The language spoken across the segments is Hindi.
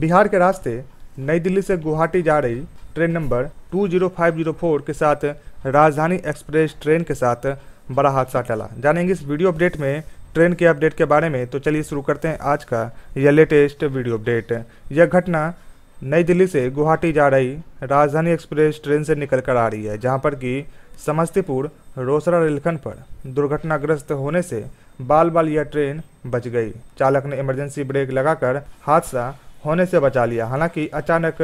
बिहार के रास्ते नई दिल्ली से गुवाहाटी जा रही ट्रेन नंबर 20504 के साथ राजधानी एक्सप्रेस ट्रेन के साथ बड़ा हादसा टला जानेंगे इस वीडियो अपडेट में ट्रेन के अपडेट के बारे में तो चलिए शुरू करते हैं आज का यह लेटेस्ट वीडियो अपडेट यह घटना नई दिल्ली से गुवाहाटी जा रही राजधानी एक्सप्रेस ट्रेन से निकल कर आ रही है जहाँ पर कि समस्तीपुर रोसड़ा रेलखंड पर दुर्घटनाग्रस्त होने से बाल बाल यह ट्रेन बच गई चालक ने इमरजेंसी ब्रेक लगाकर हादसा होने से बचा लिया हालांकि अचानक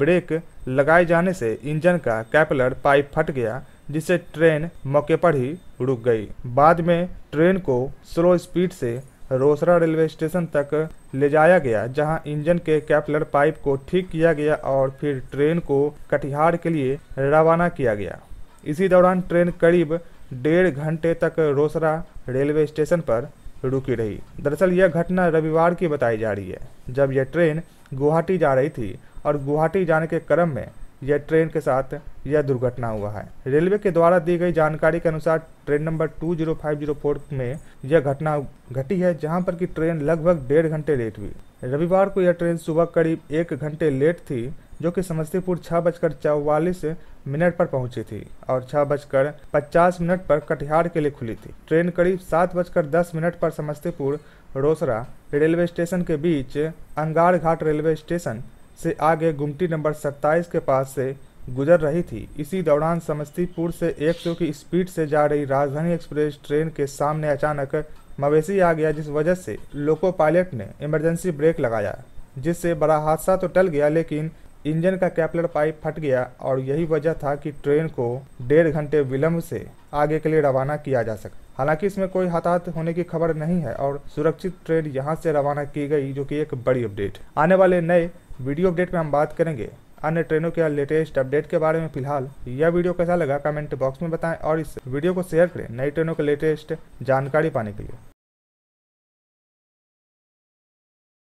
ब्रेक लगाए जाने से इंजन का कैपलर पाइप फट गया जिससे ट्रेन मौके पर ही रुक गई बाद में ट्रेन को स्लो स्पीड से रोसरा रेलवे स्टेशन तक ले जाया गया जहां इंजन के कैपलर पाइप को ठीक किया गया और फिर ट्रेन को कटिहार के लिए रवाना किया गया इसी दौरान ट्रेन करीब डेढ़ घंटे तक रोसरा रेलवे स्टेशन पर रुकी रही दरअसल यह घटना रविवार की बताई जा रही है जब यह ट्रेन गुवाहाटी जा रही थी और गुवाहाटी जाने के क्रम में यह ट्रेन के साथ यह दुर्घटना हुआ है रेलवे के द्वारा दी गई जानकारी के अनुसार train number two zero zero five four में यह घटना घटी है जहां पर कि ट्रेन लगभग डेढ़ घंटे लेट हुई रविवार को यह ट्रेन सुबह करीब एक घंटे लेट थी जो कि समस्तीपुर छः बजकर चौवालीस मिनट पर पहुंची थी और छः बजकर पचास मिनट पर कटिहार के लिए खुली थी ट्रेन करीब सात बजकर दस मिनट पर समस्तीपुर रोसरा रेलवे स्टेशन के बीच अंगार घाट रेलवे स्टेशन से आगे गुमटी नंबर सत्ताईस के पास से गुजर रही थी इसी दौरान समस्तीपुर से एक सौ की स्पीड से जा रही राजधानी एक्सप्रेस ट्रेन के सामने अचानक मवेशी आ गया जिस वजह से लोको पायलट ने इमरजेंसी ब्रेक लगाया जिससे बड़ा हादसा तो टल गया लेकिन इंजन का कैपलर पाइप फट गया और यही वजह था कि ट्रेन को डेढ़ घंटे विलंब से आगे के लिए रवाना किया जा सके हालांकि इसमें कोई हताहत होने की खबर नहीं है और सुरक्षित ट्रेन यहां से रवाना की गई जो कि एक बड़ी अपडेट आने वाले नए वीडियो अपडेट में हम बात करेंगे अन्य ट्रेनों के लेटेस्ट अपडेट के बारे में फिलहाल यह वीडियो कैसा लगा कमेंट बॉक्स में बताएं और इस वीडियो को शेयर करें नई ट्रेनों के लेटेस्ट जानकारी पाने के लिए